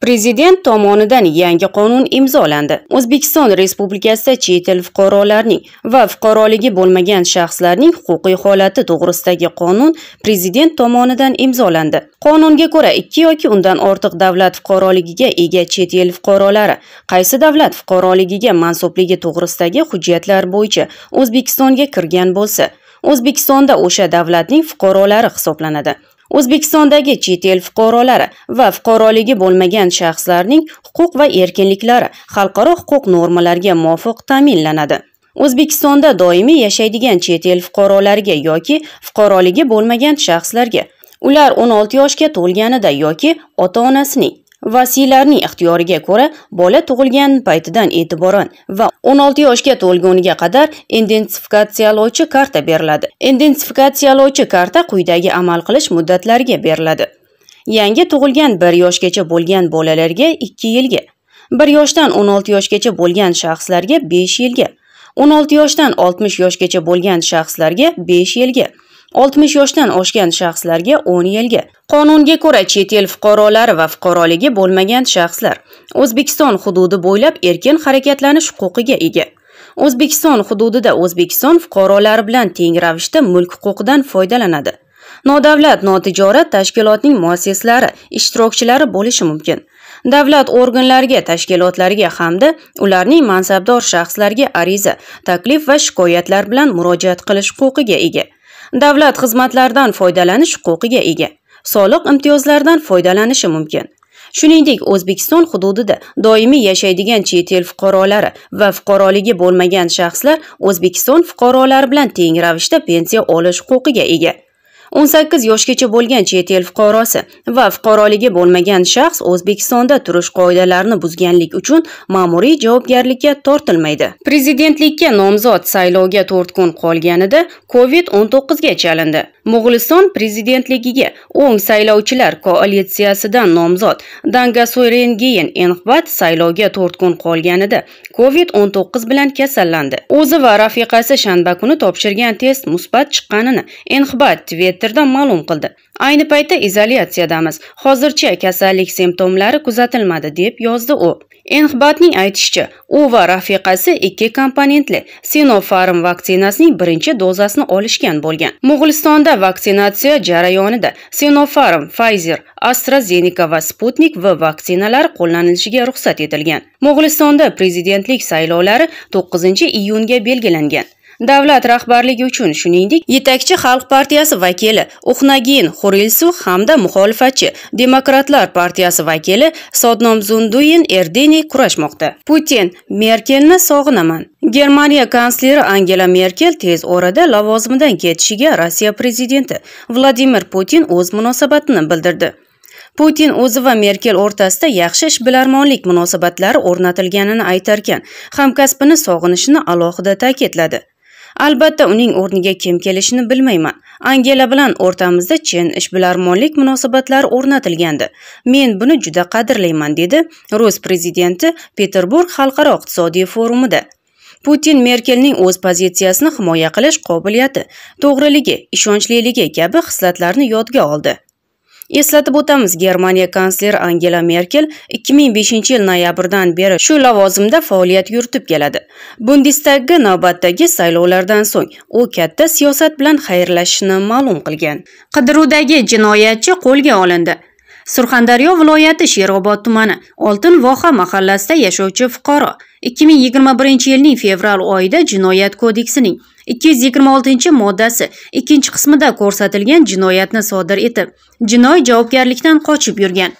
Prezident tomonidan yangi qonun imzolandi. O'zbekiston Respublikasida chet el fuqarolarining va fuqaroligi bo'lmagan shaxslarning huquqiy holati to'g'risidagi qonun prezident tomonidan imzolandi. Qonunga ko'ra, ikki yoki undan ortiq davlat fuqaroligiga ega chet el fuqarolari qaysi davlat fuqaroligiga mansubligi to'g'risidagi hujjatlar bo'yicha O'zbekistonga kirgan bo'lsa, O'zbekistonda o'sha davlatning fuqarolari hisoblanadi. O'zbekistondagi chet el fuqarolari va fuqaroligi bo'lmagan shaxslarning huquq va erkinliklari xalqaro huquq normalariga muvofiq ta'minlanadi. O'zbekistonda doimiy yashaydigan chet el fuqarolariga yoki fuqaroligi bo'lmagan shaxslarga ular 16 yoshga to'lganida yoki ota-onasining vasiylarning ixtiyoriga ko'ra bola tug'ilgan paytidan e'tiboran va 16 yoshga to'lguniga qadar identifikatsiyalovchi karta beriladi identifikatsiyalovchi karta quyidagi amal qilish muddatlariga beriladi yangi tug'ilgan 1 yoshgacha bo'lgan bolalarga 2 yilga 1 yoshdan 16 yoshgacha bo'lgan shaxslarga 5 yilga 16 yoshdan 60 yoshgacha bo'lgan shaxslarga 5 yilga 60 yoshdan oshgan shaxslarga 10 yilga. Qonunga ko'ra chet el fuqarolari va fuqaroligi bo'lmagan shaxslar O'zbekiston hududi bo'ylab erkin harakatlanish huquqiga ega. O'zbekiston hududida O'zbekiston fuqarolari bilan teng ravishda mulk huquqidan foydalanadi. nodavlat notijorat tashkilotning muassislari ishtirokchilari bo'lishi mumkin davlat organlariga tashkilotlarga hamda ularning mansabdor shaxslariga ariza taklif va shikoyatlar bilan murojaat qilish huquqiga ega davlat xizmatlaridan foydalanish huquqiga ega soliq imtiyozlaridan foydalanishi mumkin shuningdek o'zbekiston hududida doimiy yashaydigan chet el fuqarolari va fuqaroligi bo'lmagan shaxslar o'zbekiston fuqarolari bilan teng ravishda pensiya olish huquqiga ega 18 yoshgacha bo'lgan chet el fuqarosi va fuqaroligi bo'lmagan shaxs O'zbekistonda turish qoidalarini buzganlik uchun ma'muriy javobgarlikka tortilmaydi. Prezidentlikka nomzod saylovga 4 kun qolganida COVID-19 to'qqizga chalindi. Mo'g'uliston prezidentligiga o'ng saylovchilar koalitsiyasidan nomzod Danga Soyrengiyin Enxbat saylovga 4 kun qolganida COVID-19 bilan kasallandi. O'zi va rafiqasi shanba kuni topshirgan test musbat chiqqanini Enxbat Twitter'da ma'lum qildi. Ayni paytda izolyatsiyadamiz. Hozircha kasallik simptomlari kuzatilmadi deb yozdi u. Enhbatning aytishicha, u va rafiqasi ikki komponentli Sinopharm vaksinasining birinchi dozasini olishgan bo'lgan. Mo'g'ulistonda vaksinatsiya jarayonida Sinopharm, Pfizer, AstraZeneca va Sputnik V vaksinalari qo'llanilishiga ruxsat etilgan. Mo'g'ulistonda prezidentlik saylovlari 9 iyunga belgilangan. davlat rahbarligi uchun shuningdek yetakchi xalq partiyasi vakili uxnagin xurilsu hamda muxolifatchi demokratlar partiyasi vakili sodnom zunduin erdini kurashmoqda putin merkelni sog'inaman germaniya kansleri angela merkel tez orada lavozimidan ketishiga rossiya prezidenti vladimir putin o'z munosabatini bildirdi putin o'zi va merkel o'rtasida yaxshi ishbilarmonlik munosabatlari o'rnatilganini aytarkan hamkasbini sog'inishini alohida ta'kidladi albatta uning o'rniga kim kelishini bilmayman angela bilan o'rtamizda chin ishbilarmonlik munosabatlari o'rnatilgandi men buni juda qadrlayman dedi rus prezidenti peterburg xalqaro iqtisodiy forumida putin merkelning o'z pozitsiyasini himoya qilish qobiliyati to'g'riligi ishonchliligi kabi xislatlarni yodga oldi Eslatib o'tamiz, Germaniya kansleri Angela Merkel 2005-yil noyabrdan beri shu lavozimda faoliyat yuritib keladi. Bundestagga navbatdagi saylovlardan so'ng u katta siyosat bilan xayrlashishini ma'lum qilgan. Qidiruvdagi jinoyatchi qo'lga olindi. Surxondaryo viloyati Sherobod tumani Oltin voha mahallasida yashovchi fuqaro 2021-yilning fevral oyida Jinoyat kodeksining 226 moddasi ikkinchi qismida ko'rsatilgan jinoyatni sodir etib jinoiy javobgarlikdan qochib yurgan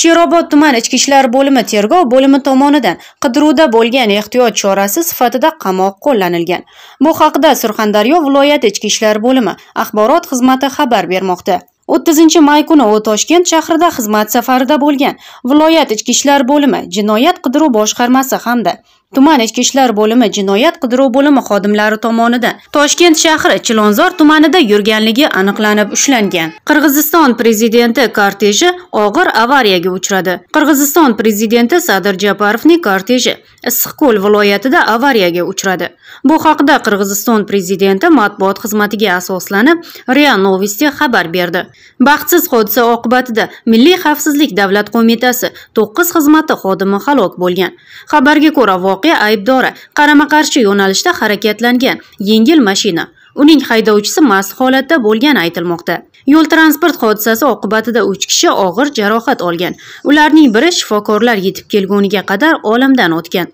sherobod tuman ichki ishlar bo'limi tergov bo'limi tomonidan qidiruvda bo'lgan ehtiyot chorasi sifatida qamoq qo'llanilgan bu haqida surxondaryo viloyati ichki ishlar bo'limi axborot xizmati xabar bermoqda o'ttizinchi may kuni u toshkent shahrida xizmat safarida bo'lgan viloyat ichki ishlar bo'limi jinoyat qidiruv boshqarmasi hamda Tuman ichki ishlar bo'limi jinoyat qidiruv bo'limi xodimlari tomonidan Toshkent shahri Chilonzor tumanida yurganligi aniqlanib ushlangan. Qirg'iziston prezidenti korteji og'ir avariyaga uchradi. Qirg'iziston prezidenti Sadir Japarovning korteji Issiqko'l viloyatida avariyaga uchradi. Bu haqida Qirg'iziston prezidenti matbuot xizmatiga asoslanib, RIA Novosti xabar berdi. Baxtsiz hodisa oqibatida Milliy xavfsizlik davlat qo'mitasi 9 xizmati xodimi halok bo'lgan. Xabarga ko'ra, voqea aybdori qarama qarshi yo'nalishda harakatlangan yengil mashina uning haydovchisi mast holatda bo'lgani aytilmoqda yo'l transport hodisasi oqibatida uch kishi og'ir jarohat olgan ularning biri shifokorlar yetib kelguniga qadar olamdan o'tgan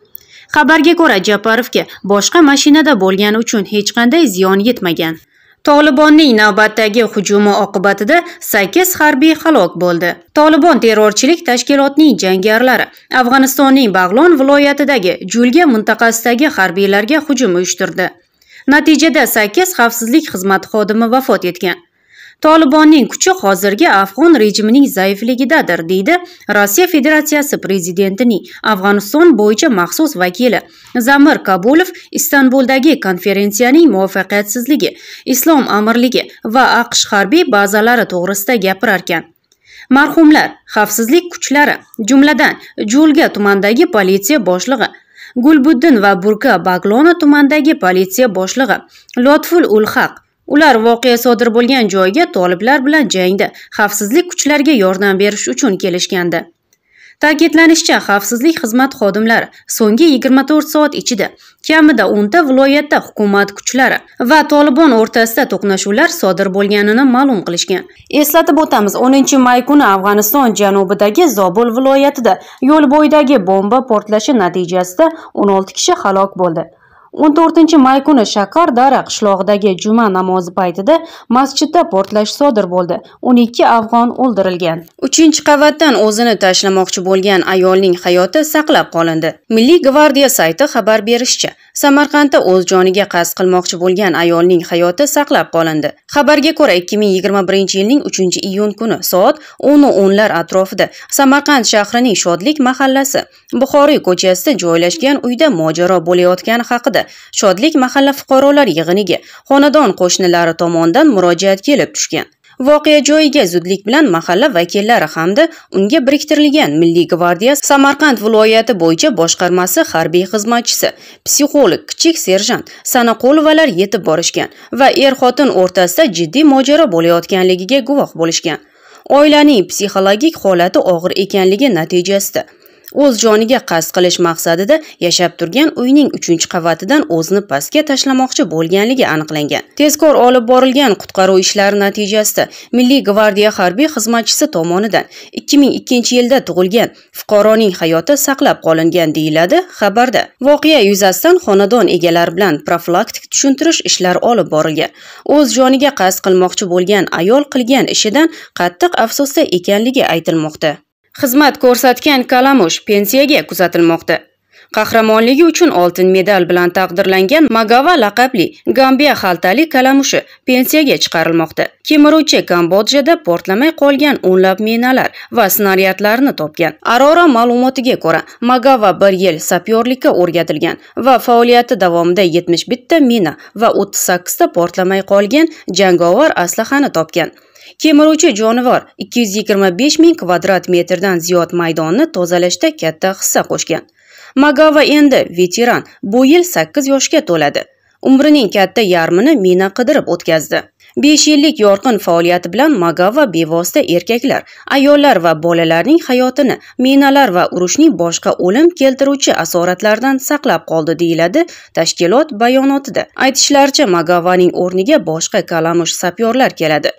xabarga ko'ra japarovga boshqa mashinada bo'lgani uchun hech qanday ziyon yetmagan Tolibonning navbatdagi hujumi oqibatida 8 harbiy halok bo'ldi. Tolibon terrorchilik tashkilotining jangarlari Afg'onistonning Bag'lon viloyatidagi Julga mintaqasidagi harbiylarga hujum uyushtirdi. Natijada 8 xavfsizlik xizmati xodimi vafot etgan. Tolibonning kuchi hozirgi afg'on rejimining zaifligidadir, deydi Rossiya Federatsiyasi prezidentining Afg'oniston bo'yicha maxsus vakili Zamir Kabulov Istanbuldagi konferensiyaning muvaffaqiyatsizligi, islom amirligi va AQSh harbiy bazalari to'g'risida gapirar ekan. Marhumlar xavfsizlik kuchlari, jumladan, Julga tumanidagi politsiya boshlig'i Gulbuddin va Burka Baglona tumanidagi politsiya boshlig'i Lotful Ulhaq ular voqea sodir bo'lgan joyga toliblar bilan jangda xavfsizlik kuchlariga yordam berish uchun kelishgandi ta'kidlanishicha xavfsizlik xizmat xodimlari so'nggi 24 soat ichida kamida 10 ta viloyatda hukumat kuchlari va Taliban o'rtasida to'qnashuvlar sodir bo'lganini ma'lum qilishgan eslatib o'tamiz 10 may kuni afg'oniston janubidagi zobul viloyatida yo'l bo'yidagi bomba portlashi natijasida 16 kishi halok bo'ldi 14 may kuni shakar dara qishlog'idagi juma namozi paytida masjidda portlash sodir bo'ldi 12 afg'on o'ldirilgan 3 qavatdan o'zini tashlamoqchi bo'lgan ayolning hayoti saqlab qolindi milliy gvardiya sayti xabar berishicha Samarqandda o'z joniga qasd qilmoqchi bo'lgan ayolning hayoti saqlab qolindi. Xabarga ko'ra, 2021 yilning 3-iyun kuni soat 10:10lar atrofida Samarqand shahrining Shodlik mahallasi Buxoriy ko'chasida joylashgan uyda mojaro bo'layotgani haqida Shodlik mahalla fuqarolar yig'iniga xonadon qo'shnilari tomonidan murojaat kelib tushgan. voqea joyiga zudlik bilan mahalla vakillari hamda unga biriktirilgan milliy gvardiya samarqand viloyati bo'yicha boshqarmasi harbiy xizmatchisi psixolog kichik serjant sanoqulovalar yetib borishgan va er xotin o'rtasida jiddiy mojaro bo'layotganligiga guvoh bo'lishgan oilaning psixologik holati og'ir ekanligi natijasida o'z joniga qasd qilish maqsadida yashab turgan uyning 3 qavatidan o'zini pastga tashlamoqchi bo'lganligi aniqlangan. Tezkor olib borilgan qutqaruv ishlari natijasida Milliy gvardiya harbiy xizmatchisi tomonidan 2002 yilda tug'ilgan fuqaroning hayoti saqlab qolingan deyiladi xabarda. Voqea yuzasidan xonadon egalari bilan profilaktik tushuntirish ishlari olib borilgan. O'z joniga qasd qilmoqchi bo'lgan ayol qilgan ishidan qattiq afsusda ekanligi aytilmoqda. xizmat ko'rsatgan kalamush pensiyaga kuzatilmoqda qahramonligi uchun oltin medal bilan taqdirlangan magava laqabli gambiya xaltali kalamushi pensiyaga chiqarilmoqda kemiruvchi kambodjada portlamay qolgan o'nlab minalar va snaryadlarni topgan arora ma'lumotiga ko'ra magava bir yil sapyorlikka o'rgatilgan va faoliyati davomida 71 ta mina va 38 ta portlamay qolgan jangovar aslahani topgan kemiruvchi jonivor 225 ming kvadrat metrdan ziyod maydonni tozalashda katta hissa qo'shgan magava endi veteran bu yil 8 yoshga to'ladi umrining katta yarmini mina qidirib o'tkazdi besh yillik yorqin faoliyati bilan magava bevosita erkaklar ayollar va bolalarning hayotini minalar va urushning boshqa o'lim keltiruvchi asoratlardan saqlab qoldi deyiladi tashkilot bayonotida aytishlaricha magavaning o'rniga boshqa kalamush sapyorlar keladi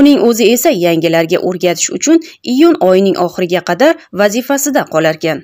uning o'zi esa yangilarga o'rgatish uchun iyun oyining oxiriga qadar vazifasida qolarkan